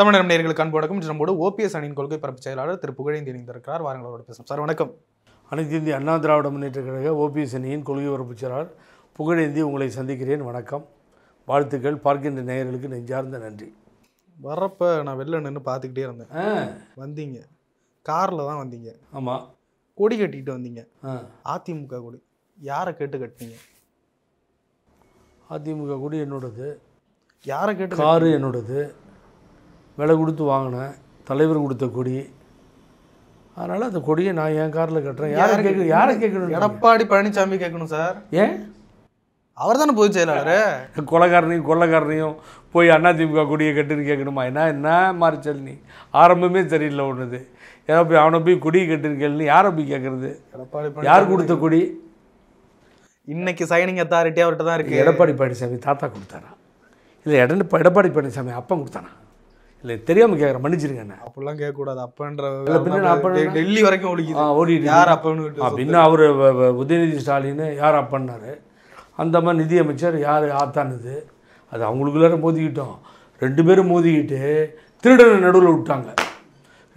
தமிழர் நேர்களுக்கு அன்பு வணக்கம் நம்மோடு ஓபிஎஸ் அணியின் கொள்கை பரப்பு செயலாளர் திரு புகழேந்தி இணைந்திருக்கிறார் வாருங்களோட பேசும் சார் வணக்கம் அனைத்து இந்திய அண்ணா திராவிட முன்னேற்ற கழக ஓபிஎஸ் அணியின் கொள்கை பரப்பு செயலாளர் புகழேந்தி உங்களை சந்திக்கிறேன் வணக்கம் வாழ்த்துக்கள் பார்க்கின்ற நேயர்களுக்கு நெஞ்சார்ந்த நன்றி வரப்போ நான் வெளில நின்று பார்த்துக்கிட்டே இருந்தேன் வந்தீங்க காரில் தான் வந்தீங்க ஆமாம் கொடி கட்டிக்கிட்டு வந்தீங்க அதிமுக கொடி யாரை கேட்டு கட்டினீங்க அதிமுக கொடி என்னோடது யாரை கேட்டு காரு என்னோடது விலை கொடுத்து வாங்கினேன் தலைவர் கொடுத்த கொடி அதனால் அந்த கொடியை நான் என் காரில் கட்டுறேன் யாரை கேட்க யாரை கேட்கணும் எடப்பாடி பழனிசாமி கேட்கணும் சார் ஏன் அவர் தானே பொதுச் செயலாளர் கொலைக்காரனையும் கொள்ளைக்காரனையும் போய் அதிமுக கொடியை கட்டுன்னு கேட்கணுமா என்ன என்ன மாறிச்சல் நீ ஆரம்பமே சரியில்லை ஒன்றுது ஏதோ போய் அவனை போய் கொடியை கட்டுன்னு கேள்வி யாரை போய் கேட்குறது எடப்பாடி யார் கொடுத்த கொடி இன்னைக்கு சைனிங் அத்தாரிட்டி அவர்கிட்ட தான் இருக்குது எடப்பாடி பழனிசாமி தாத்தா கொடுத்தாரா இல்லை எடப்பாடி பழனிசாமி அப்பா கொடுத்தானா இல்லை தெரியாமல் கேட்குறேன் மன்னிச்சிருங்க என்ன அப்படிலாம் கேட்கக்கூடாது அப்பன்ற பின்ன டெல்லி வரைக்கும் ஒழிக்குது ஓடிட்டு யார் அப்பன்னு அப்படின்னு அவர் உதயநிதி ஸ்டாலின் யார் அப்பன்னார் அந்த மாதிரி நிதி அமைச்சர் யார் ஆத்தானுது அது அவங்களுக்குள்ளார மோதிக்கிட்டோம் ரெண்டு பேரும் மோதிக்கிட்டு திருடனை நடுவில் விட்டாங்க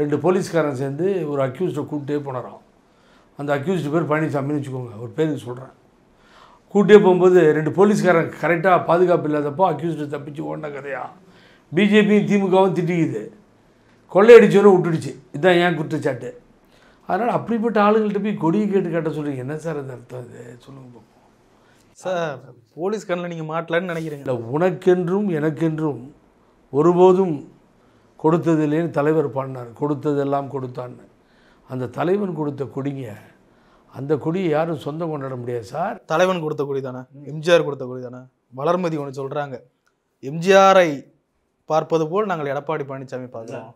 ரெண்டு போலீஸ்காரன் சேர்ந்து ஒரு அக்யூஸ்டை கூப்பிட்டே போனாராம் அந்த அக்யூஸ்டு பேர் பழனிசாமின்னு வச்சுக்கோங்க ஒரு பேர் சொல்கிறேன் கூட்டே போகும்போது ரெண்டு போலீஸ்காரன் கரெக்டாக பாதுகாப்பு இல்லாதப்போ அக்யூஸ்டு தப்பிச்சு ஓடின கதையாக பிஜேபியும் திமுகவும் திட்டிக்குது கொள்ளையடிச்சோன்னு விட்டுடுச்சு இதுதான் ஏன் குற்றச்சாட்டு அதனால் அப்படிப்பட்ட ஆளுங்கள்ட்ட போய் கொடியை கேட்டு கேட்ட சொல்கிறீங்க என்ன சார் அந்த அர்த்தம் அது சொல்லுங்க சார் போலீஸ் கண்ணில் நீங்கள் மாட்டலன்னு நினைக்கிறீங்க இல்லை உனக்கென்றும் எனக்கென்றும் ஒருபோதும் கொடுத்ததில்லேன்னு தலைவர் பாடினார் கொடுத்ததெல்லாம் கொடுத்தான்னு அந்த தலைவன் கொடுத்த கொடிங்க அந்த கொடியை யாரும் சொந்தம் கொண்டாட முடியாது சார் தலைவன் கொடுத்த கொடி தானே எம்ஜிஆர் கொடுத்த கொடி தானே வளர்மதி ஒன்று சொல்கிறாங்க எம்ஜிஆரை பார்ப்பது போல் நாங்கள் எடப்பாடி பழனிசாமி பார்க்கலாம்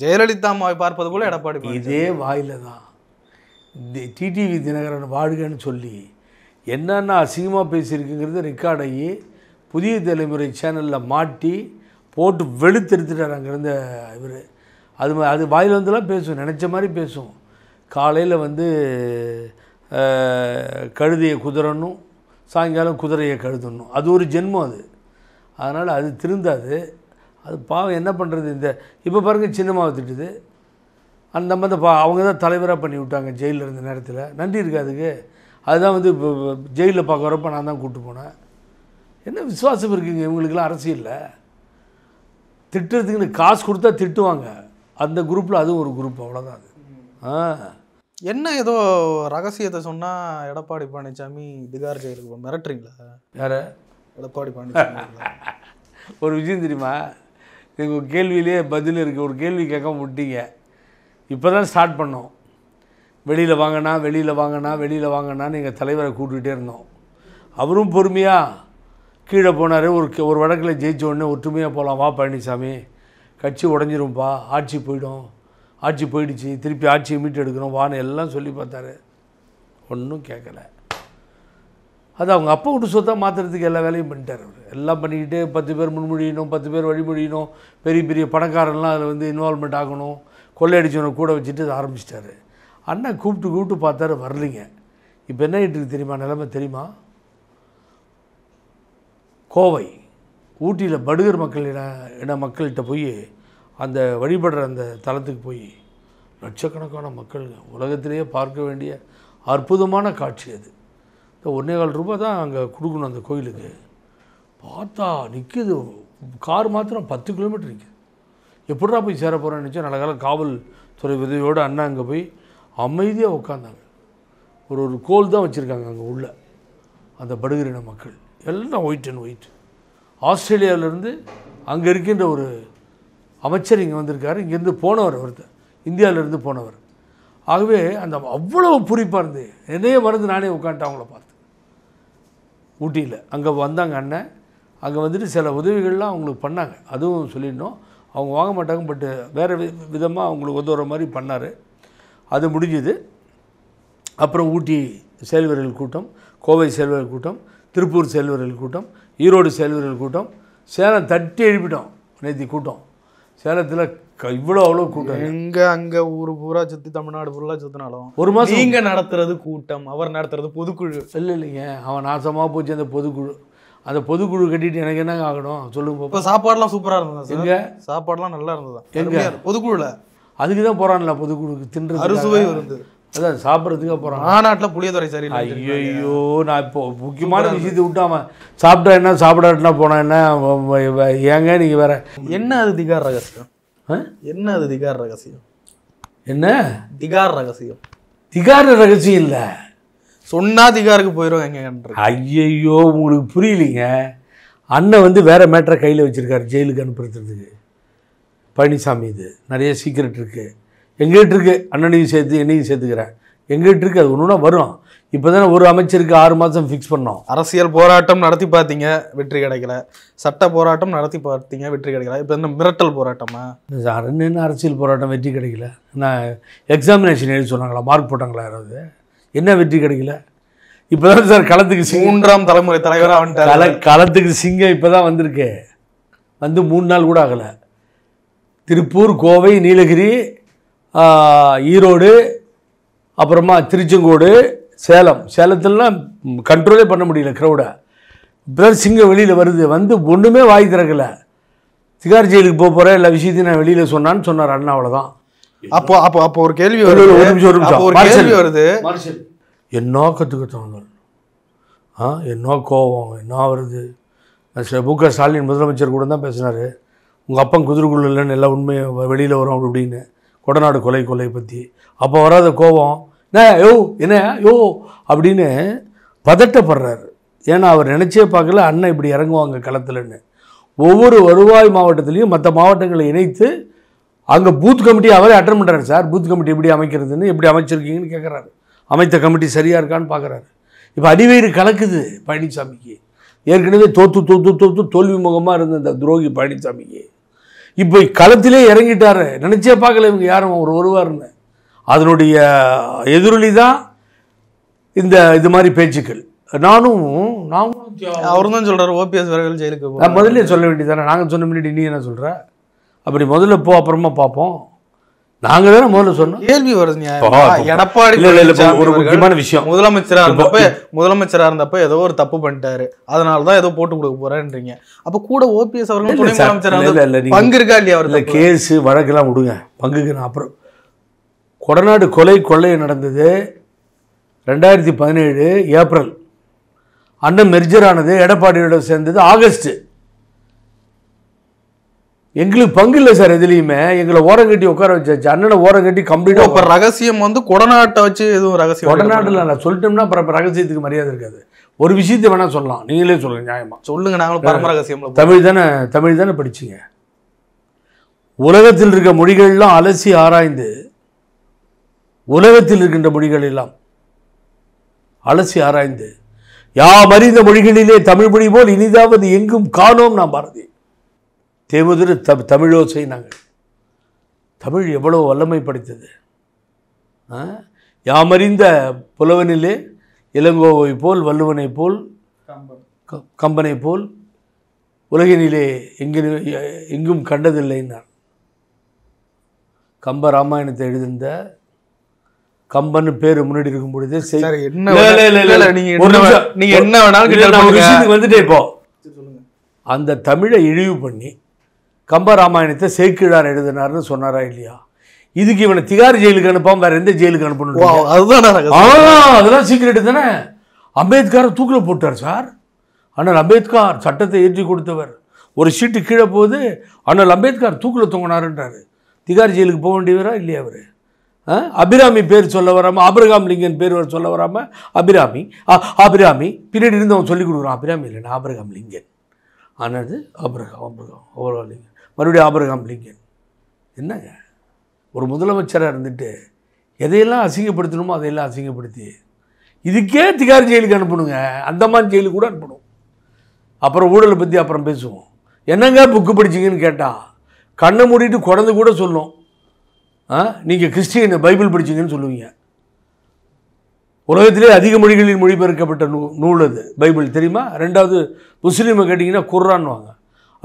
ஜெயலலிதா அம்மாவை பார்ப்பது போல் எடப்பாடி இதே வாயில் தான் டிடிவி தினகரன் வாழ்கன்னு சொல்லி என்னென்ன அசிங்கமாக பேசியிருக்குங்கிறது ரெக்கார்டாகி ஆகி புதிய தலைமுறை சேனலில் மாட்டி போட்டு வெளுத்தெடுத்துட்டார் அங்கே இருந்த இவர் அது அது வாயில் வந்துலாம் பேசும் நினச்ச மாதிரி பேசும் காலையில் வந்து கழுதையை குதிரணும் சாயங்காலம் குதிரையை கழுதணும் அது ஒரு ஜென்மம் அது அதனால் அது திருந்தாது அது பாவம் என்ன பண்ணுறது இந்த இப்போ பாருங்கள் சின்னமாக திட்டுது அந்த நம்ம அந்த பா அவங்க தான் தலைவராக பண்ணி விட்டாங்க ஜெயிலில் இருந்த நேரத்தில் நன்றி இருக்கு அதுக்கு அதுதான் வந்து இப்போ ஜெயிலில் பார்க்குறப்ப நான் தான் கூப்பிட்டு போனேன் என்ன விசுவாசம் இருக்குங்க இவங்களுக்கெல்லாம் அரசியலில் திட்டுறதுக்குன்னு காசு கொடுத்தா திட்டுவாங்க அந்த குரூப்பில் அதுவும் ஒரு குரூப் அவ்வளோதான் அது ஆ என்ன ஏதோ ரகசியத்தை சொன்னால் எடப்பாடி பழனிசாமி திகார் ஜெயிலுக்கு மிரட்டுறீங்களா வேறு எடப்பாடி பழனிசாமி ஒரு விஷயம் தெரியுமா எங்கள் கேள்வியிலே பதில் இருக்குது ஒரு கேள்வி கேட்க முட்டிங்க இப்போ தான் ஸ்டார்ட் பண்ணோம் வெளியில் வாங்கினா வெளியில் வாங்கினா வெளியில் வாங்கினா நீங்கள் தலைவரை கூட்டிகிட்டே இருந்தோம் அவரும் பொறுமையாக கீழே போனார் ஒரு ஒரு வடக்கில் ஜெயிச்ச உடனே ஒற்றுமையாக போகலாம் வா பழனிசாமி கட்சி உடஞ்சிரும்ப்பா ஆட்சி போயிடும் ஆட்சி போயிடுச்சு திருப்பி ஆட்சியை மீட்டு எடுக்கணும் வான்னு எல்லாம் சொல்லி பார்த்தாரு ஒன்றும் கேட்கலை அது அவங்க அப்பா விட்டு சொத்தாக மாற்றுறதுக்கு எல்லா வேலையும் பண்ணிட்டார் அவர் எல்லாம் பண்ணிக்கிட்டு பத்து பேர் முன்மொழியணும் பத்து பேர் வழிமொழியணும் பெரிய பெரிய பணக்காரன்லாம் அதில் வந்து இன்வால்மெண்ட் ஆகணும் கொள்ளையடிச்சவனை கூட வச்சுட்டு அதை ஆரம்பிச்சிட்டாரு அண்ணா கூப்பிட்டு கூப்பிட்டு பார்த்தாரு வரலிங்க இப்போ என்ன இருக்குது தெரியுமா நிலைமை தெரியுமா கோவை ஊட்டியில் படுகர் மக்கள் இன இன மக்கள்கிட்ட போய் அந்த வழிபடுற அந்த தளத்துக்கு போய் லட்சக்கணக்கான மக்கள் உலகத்திலேயே பார்க்க வேண்டிய அற்புதமான காட்சி அது இந்த ஒன்றே கால் ரூபா தான் அங்கே கொடுக்கணும் அந்த கோயிலுக்கு பார்த்தா நிற்கிது கார் மாத்திரம் பத்து கிலோமீட்டர் நிற்கிது எப்படா போய் சேர போகிறேன்னு நினச்சா நல்ல காலம் காவல்துறை உதவியோடு அண்ணா அங்கே போய் அமைதியாக உட்காந்தாங்க ஒரு ஒரு கோல் தான் வச்சுருக்காங்க அங்கே உள்ள அந்த படுகிரின மக்கள் எல்லாம் ஒயிட் அண்ட் ஒயிட் ஆஸ்திரேலியாவிலேருந்து அங்கே இருக்கின்ற ஒரு அமைச்சர் இங்கே வந்திருக்காரு இங்கேருந்து போனவர் ஒருத்தர் இந்தியாவிலேருந்து போனவர் ஆகவே அந்த அவ்வளவு பூரிப்பாக இருந்து என்னையே மருந்து நானே உட்காந்துட்டு அவங்கள பார்த்து ஊட்டியில் அங்கே வந்தாங்க அண்ணன் அங்கே வந்துட்டு சில உதவிகள்லாம் அவங்களுக்கு பண்ணாங்க அதுவும் சொல்லிடணும் அவங்க வாங்க மாட்டாங்க பட்டு வேறு விதமாக அவங்களுக்கு உதவுற மாதிரி பண்ணார் அது முடிஞ்சுது அப்புறம் ஊட்டி செயல்வர்கள் கூட்டம் கோவை செயல்வர்கள் கூட்டம் திருப்பூர் செயல்வர்கள் கூட்டம் ஈரோடு செயல்வீரர்கள் கூட்டம் சேலம் தட்டி எழுப்பிட்டோம் நேற்று கூட்டம் சேலத்தில் இவ்வளோ அவ்வளோ கூட்டம் எங்கே அங்கே ஊர் பூரா சுற்றி தமிழ்நாடு பூரா சுற்றினாலும் ஒரு மாதம் நீங்க நடத்துறது கூட்டம் அவர் நடத்துறது பொதுக்குழு இல்லை இல்லைங்க அவன் நாசமாக போச்சு அந்த பொதுக்குழு அந்த பொதுக்குழு கட்டிட்டு எனக்கு என்ன ஆகணும் சொல்லுங்க இப்போ சாப்பாடுலாம் சூப்பராக இருந்தது எங்க சாப்பாடுலாம் நல்லா இருந்தது எங்க பொதுக்குழுல அதுக்கு தான் போகிறான்ல பொதுக்குழுக்கு தின்று அறுசுவை வருது அதான் சாப்பிட்றதுக்காக போகிறான் நாட்டில் புளியதுறை சரி ஐயோ நான் இப்போ முக்கியமான விஷயத்தை விட்டு அவன் சாப்பிட்டா என்ன சாப்பிடாட்டினா போனா என்ன ஏங்க நீங்கள் வேற என்ன அது திகார் ரகசியம் என்ன அது திகார் ரகசியம் என்ன திகார் ரகசியம் திகார் ரகசியம் இல்லை சொன்னால் திகாருக்கு போயிடும் எங்க ஐயையோ உங்களுக்கு புரியலிங்க அண்ணன் வந்து வேறு மேட்டரை கையில் வச்சுருக்காரு ஜெயிலுக்கு அனுப்புறதுக்கு பழனிசாமி இது நிறைய சீக்கிரட் இருக்குது எங்ககிட்ட இருக்குது அண்ணனையும் சேர்த்து என்னையும் சேர்த்துக்கிறேன் எங்ககிட்ட இருக்குது அது ஒன்றுனா வரும் இப்போ தானே ஒரு அமைச்சருக்கு ஆறு மாதம் ஃபிக்ஸ் பண்ணோம் அரசியல் போராட்டம் நடத்தி பார்த்தீங்க வெற்றி கிடைக்கல சட்ட போராட்டம் நடத்தி பார்த்தீங்க வெற்றி கிடைக்கல இப்போ என்ன மிரட்டல் போராட்டமா என்ன அரசியல் போராட்டம் வெற்றி கிடைக்கல நான் எக்ஸாமினேஷன் எழுதி சொன்னாங்களா மார்க் போட்டாங்களா யாராவது என்ன வெற்றி கிடைக்கல இப்போ தான் சார் களத்துக்கு மூன்றாம் தலைமுறை தலைவராக வந்துட்டார் களத்துக்கு சிங்கம் இப்போ தான் வந்திருக்கு வந்து மூணு நாள் கூட ஆகலை திருப்பூர் கோவை நீலகிரி ஈரோடு அப்புறமா திருச்செங்கோடு சேலம் சேலத்துலலாம் கண்ட்ரோலே பண்ண முடியல க்ரௌடை பிரதர் சிங்கம் வெளியில் வருது வந்து ஒன்றுமே வாய் திறக்கலை திகார் ஜெயிலுக்கு போக போகிறேன் எல்லா விஷயத்தையும் நான் வெளியில் சொன்னான்னு சொன்னார் அண்ணா அவ்வளோதான் அப்போ அப்போ அப்போ ஒரு கேள்வி வருது ஒரு நிமிஷம் ஒரு நிமிஷம் ஒரு கேள்வி வருது என்ன கற்றுக்கிட்டவங்க ஆ என்ன கோவம் என்ன வருது மு க ஸ்டாலின் முதலமைச்சர் கூட தான் பேசினார் உங்கள் அப்பா குதிரைக்குள்ள இல்லைன்னு எல்லாம் உண்மையை வெளியில் வரும் அப்படின்னு கொடநாடு கொலை கொலை பற்றி அப்போ வராத கோவம் என்ன யோ என்ன யோ அப்படின்னு பதட்டப்படுறாரு ஏன்னா அவர் நினச்சே பார்க்கல அண்ணன் இப்படி இறங்குவாங்க களத்தில்னு ஒவ்வொரு வருவாய் மாவட்டத்திலையும் மற்ற மாவட்டங்களை இணைத்து அங்கே பூத் கமிட்டி அவரே அட்டன் பண்ணுறாரு சார் பூத் கமிட்டி எப்படி அமைக்கிறதுன்னு எப்படி அமைச்சிருக்கீங்கன்னு கேட்குறாரு அமைத்த கமிட்டி சரியாக இருக்கான்னு பார்க்குறாரு இப்போ அடிவயிறு கலக்குது பழனிசாமிக்கு ஏற்கனவே தோத்து தோத்து தோத்து தோல்வி முகமாக இருந்த இந்த துரோகி பழனிசாமிக்கு இப்போ களத்திலே இறங்கிட்டாரு நினச்சே பார்க்கல இவங்க யாரும் அவர் வருவார்னு அதனுடைய எதிரொலி தான் இந்த இது மாதிரி பேச்சுக்கள் நானும் நானும் அவரும் தான் சொல்கிறார் ஓபிஎஸ் அவர்கள் ஜெயிலுக்கு நான் முதல்ல சொல்ல வேண்டியதானே நாங்கள் சொன்ன முன்னாடி நீ என்ன சொல்கிற அப்படி முதல்ல போ அப்புறமா பார்ப்போம் நாங்க தானே முதல்ல சொன்னோம் கேள்வி வருது எடப்பாடி ஒரு முக்கியமான விஷயம் முதலமைச்சரா இருந்தப்ப முதலமைச்சரா இருந்தப்ப ஏதோ ஒரு தப்பு பண்ணிட்டாரு அதனால தான் ஏதோ போட்டு கொடுக்க போறேன்றீங்க அப்ப கூட ஓபிஎஸ் அவர்கள் பங்கு இருக்கா இல்லையா அவர் கேஸ் வழக்கெல்லாம் விடுங்க பங்குக்கு நான் அப்புறம் கொடநாடு கொலை கொள்ளை நடந்தது ரெண்டாயிரத்தி பதினேழு ஏப்ரல் அண்ணன் மெர்ஜர் ஆனது எடப்பாடியோட சேர்ந்தது ஆகஸ்ட்டு எங்களுக்கு பங்கு இல்லை சார் எதுலேயுமே எங்களை ஓரம் கட்டி உட்கார வச்சாச்சு அண்ணனை ஓரம் கட்டி கம்ப்ளீட்டாக இப்போ ரகசியம் வந்து கொடநாட்டை வச்சு எதுவும் ரகசியம் கொடநாட்டில் நான் சொல்லிட்டோம்னா அப்புறம் ரகசியத்துக்கு மரியாதை இருக்காது ஒரு விஷயத்தை வேணால் சொல்லலாம் நீங்களே சொல்லுங்கள் நியாயமாக சொல்லுங்கள் நாங்களும் பரம ரகசியம் தமிழ் தானே தமிழ் தானே படிச்சிங்க உலகத்தில் இருக்க மொழிகள்லாம் அலசி ஆராய்ந்து உலகத்தில் இருக்கின்ற மொழிகள் எல்லாம் அலசி ஆராய்ந்து யாம் அறிந்த மொழிகளிலே தமிழ் மொழி போல் இனிதாவது எங்கும் காணோம் நாம் பாரதி தேவதிரு த தமிழோசை நாங்கள் தமிழ் எவ்வளோ வல்லமை படைத்தது யாமறிந்த புலவனிலே இளங்கோவை போல் வல்லுவனை போல் கம்பனை போல் உலகினிலே எங்கு எங்கும் கண்டதில்லைன்னார் கம்ப ராமாயணத்தை எழுதியிருந்த கம்பன் பேர் முன்னாடி இருக்கும் பொழுது வந்துட்டே இப்போ அந்த தமிழை இழிவு பண்ணி கம்ப ராமாயணத்தை சேக்கிழார் எழுதினார்னு சொன்னாரா இல்லையா இதுக்கு இவனை திகார் ஜெயிலுக்கு அனுப்பாம வேற எந்த ஜெயிலுக்கு அனுப்பணும் அதுதான் அதெல்லாம் சீக்கிரட் தானே அம்பேத்கரை தூக்கில் போட்டார் சார் ஆனால் அம்பேத்கர் சட்டத்தை ஏற்றி கொடுத்தவர் ஒரு சீட்டு கீழே போகுது ஆனால் அம்பேத்கர் தூக்கில் தொங்கினாருன்றாரு திகார் ஜெயிலுக்கு போக வேண்டியவரா இல்லையா அவர் அபிராமி பேர் சொல்ல வராமல் அபிரகாம் லிங்கன் பேர் சொல்ல வராமல் அபிராமி அபிராமி பின்னாடி இருந்து அவன் சொல்லிக் கொடுக்குறான் அபிராமி இல்லைன்னா ஆபிரகாம் லிங்கன் ஆனது அபிரகாம் அபிரகாம் ஆபிரகாம் லிங்கன் மறுபடியும் ஆபிரகாம் லிங்கன் என்னங்க ஒரு முதலமைச்சராக இருந்துட்டு எதையெல்லாம் அசிங்கப்படுத்தணுமோ அதையெல்லாம் அசிங்கப்படுத்தி இதுக்கே திகார் ஜெயிலுக்கு அனுப்பணுங்க அந்தமான் ஜெயிலுக்கு கூட அனுப்பணும் அப்புறம் ஊழலை பற்றி அப்புறம் பேசுவோம் என்னங்க புக்கு படிச்சிங்கன்னு கேட்டால் கண்ணை மூடிட்டு குழந்தை கூட சொல்லும் நீங்கள் கிறிஸ்டியன் பைபிள் படிச்சிங்கன்னு சொல்லுவீங்க உலகத்திலே அதிக மொழிகளில் மொழிபெயர்க்கப்பட்ட நூ நூல் அது பைபிள் தெரியுமா ரெண்டாவது முஸ்லீமை கேட்டிங்கன்னா குர்ரான்வாங்க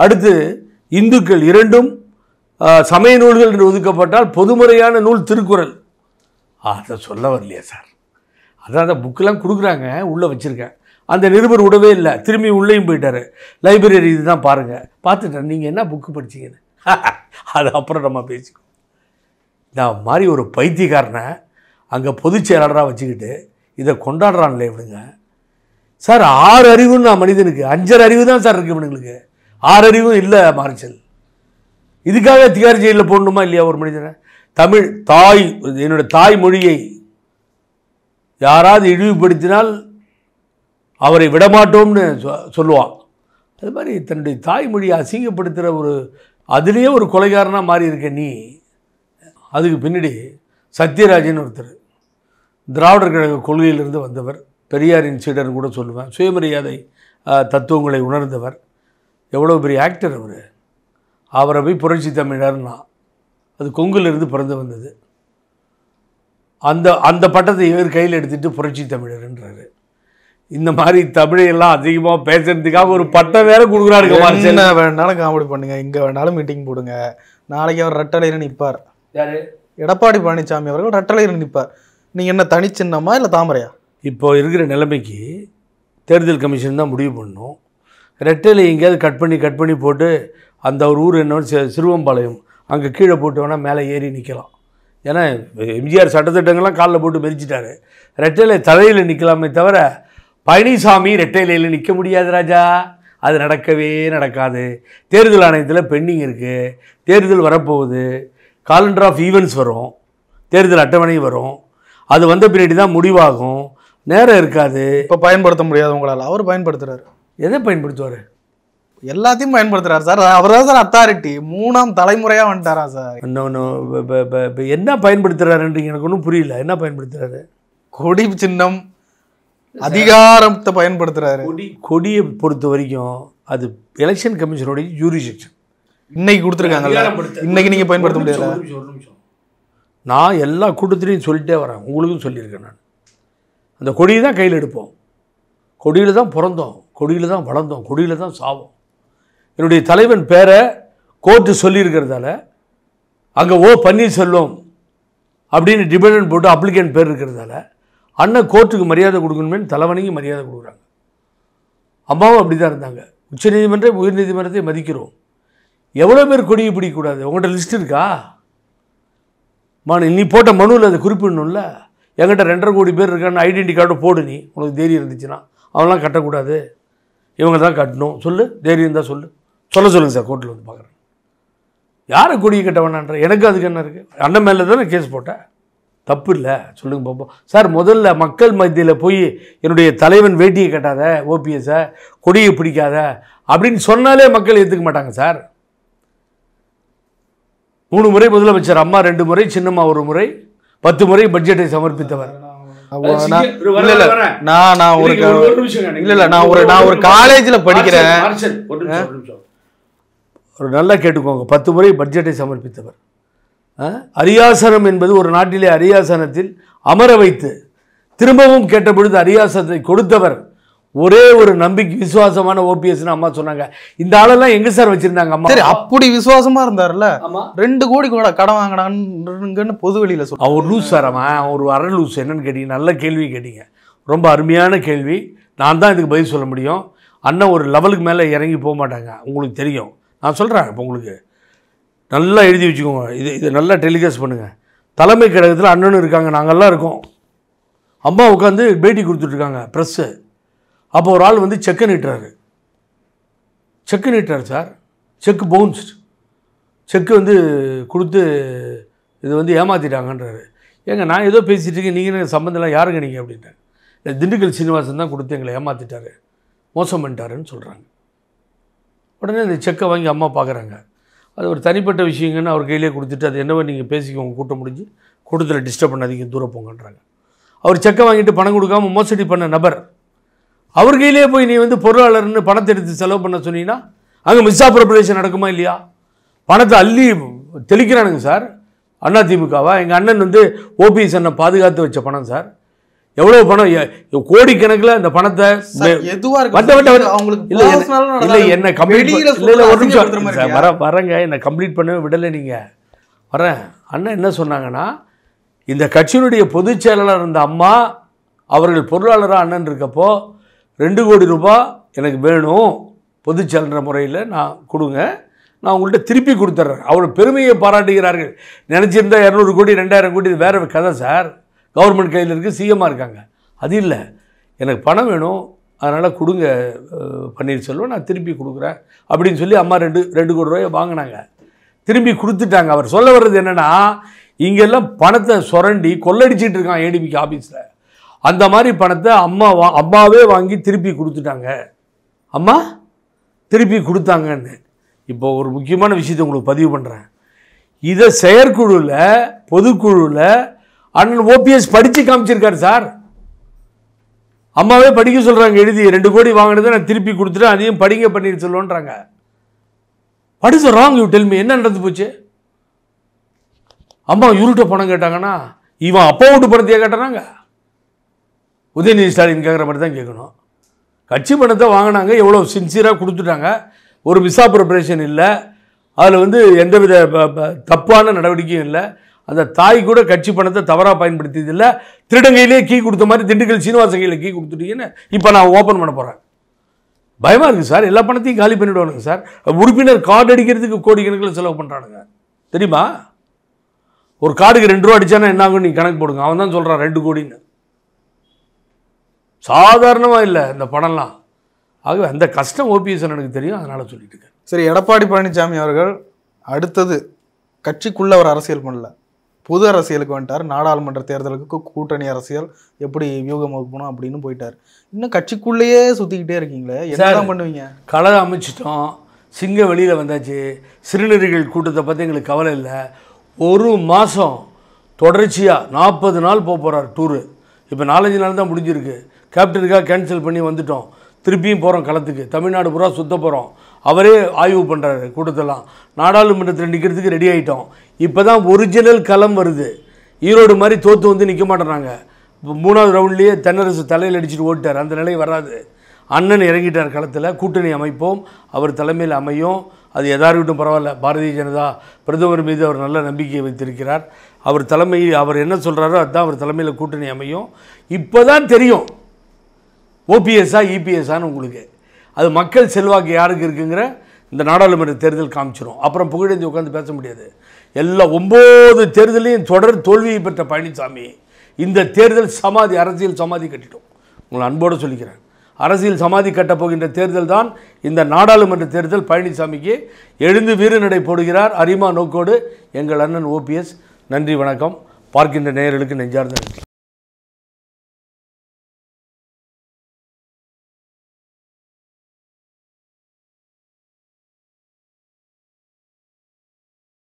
அடுத்து இந்துக்கள் இரண்டும் சமய நூல்கள் என்று ஒதுக்கப்பட்டால் பொதுமுறையான நூல் திருக்குறள் அதை சொல்ல வரலையா சார் அதான் அந்த புக்கெலாம் கொடுக்குறாங்க உள்ளே வச்சுருக்கேன் அந்த நிருபர் விடவே இல்லை திரும்பி உள்ளேயும் போயிட்டார் லைப்ரரி இதுதான் பாருங்கள் பார்த்துட்டேன் நீங்கள் என்ன புக்கு படிச்சிங்கன்னு அது அப்புறம் நம்ம பேசிக்கோ நான் மாதிரி ஒரு பைத்தியக்காரனை அங்கே பொதுச் செயலாளராக வச்சுக்கிட்டு இதை கொண்டாடுறான்ல இவனுங்க சார் ஆறு அறிவுன்னு நான் மனிதனுக்கு அஞ்சரை அறிவு தான் சார் இருக்குது இவனுங்களுக்கு ஆறு அறிவும் இல்லை மார்ச்சல் இதுக்காக திகார் ஜெயிலில் போடணுமா இல்லையா ஒரு மனிதனை தமிழ் தாய் என்னோட தாய்மொழியை யாராவது இழிவுபடுத்தினால் அவரை விடமாட்டோம்னு சொல்லுவான் அது மாதிரி தன்னுடைய தாய்மொழியை அசிங்கப்படுத்துகிற ஒரு அதுலேயே ஒரு கொலைகாரனாக மாறி இருக்க நீ அதுக்கு பின்னாடி சத்யராஜன் ஒருத்தர் திராவிடர் கழக கொள்கையிலிருந்து வந்தவர் பெரியாரின் சீடர்னு கூட சொல்லுவேன் சுயமரியாதை தத்துவங்களை உணர்ந்தவர் எவ்வளோ பெரிய ஆக்டர் அவர் அவரை போய் புரட்சி தமிழர்னா அது கொங்குலேருந்து பிறந்து வந்தது அந்த அந்த பட்டத்தை இவர் கையில் எடுத்துகிட்டு புரட்சி தமிழர்ன்றார் இந்த மாதிரி தமிழையெல்லாம் அதிகமாக பேசுறதுக்காக ஒரு பட்டம் வேறு கொடுக்குறாரு என்ன வேணாலும் காமெடி பண்ணுங்கள் இங்கே வேணாலும் மீட்டிங் போடுங்க நாளைக்கு அவர் ரெட்டலையில் நிற்பார் யாரு எடப்பாடி பழனிசாமி அவர்கள் ரெட்டலையில் நிற்பார் நீங்கள் என்ன தனிச்சின்னமா இல்லை தாமரையா இப்போ இருக்கிற நிலைமைக்கு தேர்தல் கமிஷன் தான் முடிவு பண்ணும் ரெட்டலை எங்கேயாவது கட் பண்ணி கட் பண்ணி போட்டு அந்த ஒரு ஊர் என்னோட சிறுவம்பாளையம் அங்கே கீழே போட்டு வேணால் மேலே ஏறி நிற்கலாம் ஏன்னா எம்ஜிஆர் சட்டத்திட்டங்கள்லாம் காலில் போட்டு மெரிச்சிட்டாரு ரெட்டலை தலையில் நிற்கலாமே தவிர பழனிசாமி ரெட்டையிலையில் நிற்க முடியாது ராஜா அது நடக்கவே நடக்காது தேர்தல் ஆணையத்தில் பெண்டிங் இருக்குது தேர்தல் வரப்போகுது காலண்டர் ஆஃப் ஈவெண்ட்ஸ் வரும் தேர்தல் அட்டவணை வரும் அது வந்த பின்னாடி தான் முடிவாகும் நேரம் இருக்காது இப்போ பயன்படுத்த முடியாது உங்களால் அவர் பயன்படுத்துகிறார் எதை பயன்படுத்துவார் எல்லாத்தையும் பயன்படுத்துகிறார் சார் அவர் தான் சார் அத்தாரிட்டி மூணாம் தலைமுறையாக வந்துட்டாரா சார் இன்னொன்று இப்போ என்ன பயன்படுத்துகிறாருன்றீங்க எனக்கு ஒன்றும் புரியல என்ன பயன்படுத்துகிறாரு கொடி சின்னம் அதிகாரத்தை பயன்படுத்துகிறாரு கொடி கொடியை பொறுத்த வரைக்கும் அது எலெக்ஷன் கமிஷனுடைய ஜூரிசெக்ஷன் இன்னைக்கு கொடுத்துருக்காங்க இன்னைக்கு நீங்கள் பயன்படுத்த முடியாது ஒரு நிமிஷம் நான் எல்லா கூட்டத்திலையும் சொல்லிட்டே வரேன் உங்களுக்கும் சொல்லியிருக்கேன் நான் அந்த கொடியை தான் கையில் எடுப்போம் கொடியில் தான் பிறந்தோம் கொடியில் தான் வளர்ந்தோம் கொடியில் தான் சாவோம் என்னுடைய தலைவன் பேரை கோர்ட்டு சொல்லியிருக்கிறதால அங்கே ஓ பன்னீர்செல்வம் அப்படின்னு டிபெண்ட் போட்டு அப்ளிகேண்ட் பேர் இருக்கிறதால அண்ணன் கோர்ட்டுக்கு மரியாதை கொடுக்கணுமே தலைவனையும் மரியாதை கொடுக்குறாங்க அம்மாவும் அப்படி தான் இருந்தாங்க உச்சநீதிமன்றம் உயர்நீதிமன்றத்தை மதிக்கிறோம் எவ்வளோ பேர் கொடியை பிடிக்கக்கூடாது உங்கள்கிட்ட லிஸ்ட் இருக்கா மானு நீ போட்ட மனுவில் அதை குறிப்பிடணும்ல எங்கிட்ட ரெண்டரை கோடி பேர் இருக்கான்னு ஐடென்டி கார்டு போடு நீ உனக்கு தைரியம் இருந்துச்சுன்னா அவன்லாம் கட்டக்கூடாது இவங்க தான் கட்டணும் சொல்லு தைரியம் தான் சொல்லு சொல்ல சொல்லுங்கள் சார் கோர்ட்டில் வந்து பார்க்குறேன் யாரை கொடியை கட்ட வேணான்ற எனக்கு அதுக்கு என்ன இருக்குது அண்ணன் மேலே தானே கேஸ் போட்டேன் தப்பு இல்லை சொல்லுங்கள் பார்ப்போம் சார் முதல்ல மக்கள் மத்தியில் போய் என்னுடைய தலைவன் வேட்டியை கட்டாத ஓபிஎஸை கொடியை பிடிக்காத அப்படின்னு சொன்னாலே மக்கள் ஏற்றுக்க மாட்டாங்க சார் மூணு முறை முதலமைச்சர் அம்மா ரெண்டு முறை சின்னம்மா ஒரு முறை பத்து முறை பட்ஜெட்டை சமர்ப்பித்தவர் நான் நான் ஒரு நான் ஒரு நான் ஒரு படிக்கிறேன் ஒரு நல்லா கேட்டுக்கோங்க பத்து முறை பட்ஜெட்டை சமர்ப்பித்தவர் அரியாசனம் என்பது ஒரு நாட்டிலே அரியாசனத்தில் அமர வைத்து திரும்பவும் கேட்ட பொழுது அரியாசனத்தை கொடுத்தவர் ஒரே ஒரு நம்பிக்கை விசுவாசமான ஓபிஎஸ்னு அம்மா சொன்னாங்க இந்த ஆளெல்லாம் எங்க சார் வச்சிருந்தாங்க அம்மா சரி அப்படி விசுவாசமா இருந்தாருல்ல ரெண்டு கோடி கூட கடன் வாங்கினாங்கன்னு பொது வெளியில சொல்ல அவர் லூஸ் சார் அவன் ஒரு அரை லூஸ் என்னன்னு கேட்டீங்க நல்ல கேள்வி கேட்டீங்க ரொம்ப அருமையான கேள்வி நான் தான் இதுக்கு பதில் சொல்ல முடியும் அண்ணன் ஒரு லெவலுக்கு மேலே இறங்கி போக மாட்டாங்க உங்களுக்கு தெரியும் நான் சொல்கிறேன் இப்போ உங்களுக்கு நல்லா எழுதி வச்சுக்கோங்க இது இது நல்லா டெலிகாஸ்ட் பண்ணுங்கள் தலைமை கழகத்தில் அண்ணனும் இருக்காங்க நாங்கள்லாம் இருக்கோம் அம்மா உட்காந்து பேட்டி கொடுத்துட்ருக்காங்க ப்ரெஸ்ஸு அப்போ ஒரு ஆள் வந்து செக்கு நீட்டுறாரு செக்கு நீட்டுறாரு சார் செக்கு பவுன்ஸ்ட் செக்கு வந்து கொடுத்து இது வந்து ஏமாற்றிட்டாங்கன்றாரு ஏங்க நான் ஏதோ பேசிகிட்டு இருக்கேன் நீங்கள் சம்மந்தம்லாம் யாருங்க நீங்கள் அப்படின்ட்டேன் இல்லை திண்டுக்கல் சீனிவாசன் தான் கொடுத்து எங்களை ஏமாற்றிட்டாரு மோசம் பண்ணிட்டாருன்னு சொல்கிறாங்க உடனே இந்த செக்கை வாங்கி அம்மா பார்க்குறாங்க அது ஒரு தனிப்பட்ட விஷயங்கன்னு அவர் கையிலே கொடுத்துட்டு அது என்னவோ நீங்கள் பேசிக்கோங்க கூட்டம் முடிஞ்சு கூட்டத்தில் டிஸ்டர்ப் பண்ணாதீங்க தூரம் போங்கன்றாங்க அவர் செக்கை வாங்கிட்டு பணம் கொடுக்காமல் மோசடி பண்ண நபர் அவர் கையிலே போய் நீ வந்து பொருளாளர்னு பணத்தை எடுத்து செலவு பண்ண சொன்னீங்கன்னா அங்கே மிஸ் நடக்குமா இல்லையா பணத்தை அள்ளி தெளிக்கிறானுங்க சார் அண்ணா திமுகவா எங்கள் அண்ணன் வந்து ஓபிஎஸ் அண்ணன் பாதுகாத்து வச்ச பணம் சார் எவ்வளோ பணம் கோடிக்கணக்கில் அந்த பணத்தை இல்லை என்ன கம்ப்ளீட் இல்லை வர வரங்க என்னை கம்ப்ளீட் பண்ணவே விடலை நீங்கள் வரேன் அண்ணன் என்ன சொன்னாங்கன்னா இந்த கட்சியினுடைய பொதுச் செயலாளர் இருந்த அம்மா அவர்கள் பொருளாளராக அண்ணன் இருக்கப்போ ரெண்டு கோடி ரூபாய் எனக்கு வேணும் பொதுச்செல்ற முறையில் நான் கொடுங்க நான் உங்கள்கிட்ட திருப்பி கொடுத்துட்றேன் அவர் பெருமையை பாராட்டுகிறார்கள் நினச்சிருந்தா இரநூறு கோடி ரெண்டாயிரம் கோடி இது வேறு கதை சார் கவர்மெண்ட் கையில் இருக்குது சிஎம்மாக இருக்காங்க அது இல்லை எனக்கு பணம் வேணும் அதனால் கொடுங்க பன்னீர்செல்வம் நான் திருப்பி கொடுக்குறேன் அப்படின்னு சொல்லி அம்மா ரெண்டு ரெண்டு கோடி ரூபாயை வாங்கினாங்க திரும்பி கொடுத்துட்டாங்க அவர் சொல்ல வர்றது என்னென்னா இங்கெல்லாம் பணத்தை சுரண்டி கொள்ளடிச்சிட்டு இருக்கான் ஏடிபிக்கு ஆஃபீஸில் அந்த மாதிரி பணத்தை அம்மா வா அம்மாவே வாங்கி திருப்பி கொடுத்துட்டாங்க அம்மா திருப்பி கொடுத்தாங்கன்னு இப்போ ஒரு முக்கியமான விஷயத்தை உங்களுக்கு பதிவு பண்ணுறேன் இதை செயற்குழுவில் பொதுக்குழுவில் அண்ணன் ஓபிஎஸ் படித்து காமிச்சிருக்காரு சார் அம்மாவே படிக்க சொல்கிறாங்க எழுதி ரெண்டு கோடி வாங்கினதை நான் திருப்பி கொடுத்துட்டு அதையும் படிங்க பண்ணிட்டு சொல்லுவோன்றாங்க வாட் ராங் யூ டெல்மி என்ன நடந்து போச்சு அம்மா யூருட்ட பணம் கேட்டாங்கன்னா இவன் அப்போ விட்டு பணத்தையே கேட்டானாங்க உதயநிதி ஸ்டாலின் கேட்குற மாதிரி தான் கேட்கணும் கட்சி பணத்தை வாங்கினாங்க எவ்வளோ சின்சியராக கொடுத்துட்டாங்க ஒரு விசா ப்ரிப்ரேஷன் இல்லை அதில் வந்து எந்தவித தப்பான நடவடிக்கையும் இல்லை அந்த தாய் கூட கட்சி பணத்தை தவறாக பயன்படுத்தியதில்லை திருடங்கையிலே கீ கொடுத்த மாதிரி திண்டுக்கல் சீனிவாச கையில் கீ கொடுத்துட்டீங்கன்னு இப்போ நான் ஓப்பன் பண்ண போகிறேன் பயமாக இருக்குது சார் எல்லா பணத்தையும் காலி பண்ணிவிடுவானுங்க சார் உறுப்பினர் கார்டு அடிக்கிறதுக்கு கோடி கணக்கில் செலவு பண்ணுறானுங்க தெரியுமா ஒரு கார்டுக்கு ரெண்டு ரூபா அடித்தானே என்ன ஆகும் நீங்கள் கணக்கு போடுங்க அவன் தான் சொல்கிறான் ரெண்டு கோடின்னு சாதாரணமாக இல்லை இந்த படம்லாம் ஆகவே அந்த கஷ்டம் ஓபிஎஸ் எனக்கு தெரியும் அதனால் சொல்லிட்டு இருக்கேன் சரி எடப்பாடி பழனிசாமி அவர்கள் அடுத்தது கட்சிக்குள்ளே அவர் அரசியல் பண்ணல பொது அரசியலுக்கு வந்துட்டார் நாடாளுமன்ற தேர்தலுக்கு கூட்டணி அரசியல் எப்படி வியூகம் வகுப்பணும் அப்படின்னு போயிட்டார் இன்னும் கட்சிக்குள்ளேயே சுற்றிக்கிட்டே இருக்கீங்களே என்ன பண்ணுவீங்க கலரை அமைச்சிட்டோம் சிங்க வெளியில் வந்தாச்சு சிறுநீரிகள் கூட்டத்தை பற்றி எங்களுக்கு கவலை இல்லை ஒரு மாதம் தொடர்ச்சியாக நாற்பது நாள் போக போகிறார் டூரு இப்போ நாலஞ்சு நாள் தான் முடிஞ்சிருக்கு கேப்டனுக்காக கேன்சல் பண்ணி வந்துட்டோம் திருப்பியும் போகிறோம் களத்துக்கு தமிழ்நாடு பூரா சுத்த போகிறோம் அவரே ஆய்வு பண்ணுறாரு கூட்டத்தெல்லாம் நாடாளுமன்றத்தில் நிற்கிறதுக்கு ரெடி ஆகிட்டோம் இப்போ தான் ஒரிஜினல் களம் வருது ஈரோடு மாதிரி தோற்று வந்து நிற்க மாட்டேறாங்க மூணாவது ரவுண்ட்லேயே தென்னரசு தலையில் அடிச்சுட்டு ஓட்டார் அந்த நிலை வராது அண்ணன் இறங்கிட்டார் களத்தில் கூட்டணி அமைப்போம் அவர் தலைமையில் அமையும் அது எதாருக்கிட்டும் பரவாயில்ல பாரதிய ஜனதா பிரதமர் மீது அவர் நல்ல நம்பிக்கையை வைத்திருக்கிறார் அவர் தலைமை அவர் என்ன சொல்கிறாரோ அதுதான் அவர் தலைமையில் கூட்டணி அமையும் இப்போ தான் தெரியும் ஓபிஎஸ்ஸா இபிஎஸ்ஸான்னு உங்களுக்கு அது மக்கள் செல்வாக்கு யாருக்கு இருக்குங்கிற இந்த நாடாளுமன்ற தேர்தல் காமிச்சிடும் அப்புறம் புகழேந்தி உட்காந்து பேச முடியாது எல்லா ஒம்பது தேர்தலையும் தொடர் தோல்வியை பெற்ற பழனிசாமி இந்த தேர்தல் சமாதி அரசியல் சமாதி கட்டிட்டோம் உங்களை அன்போடு சொல்லிக்கிறேன் அரசியல் சமாதி கட்டப்போகின்ற போகின்ற தேர்தல் தான் இந்த நாடாளுமன்ற தேர்தல் பழனிசாமிக்கு எழுந்து நடை போடுகிறார் அரிமா நோக்கோடு எங்கள் அண்ணன் ஓபிஎஸ் நன்றி வணக்கம் பார்க்கின்ற நேயர்களுக்கு நெஞ்சார்ந்த நன்றி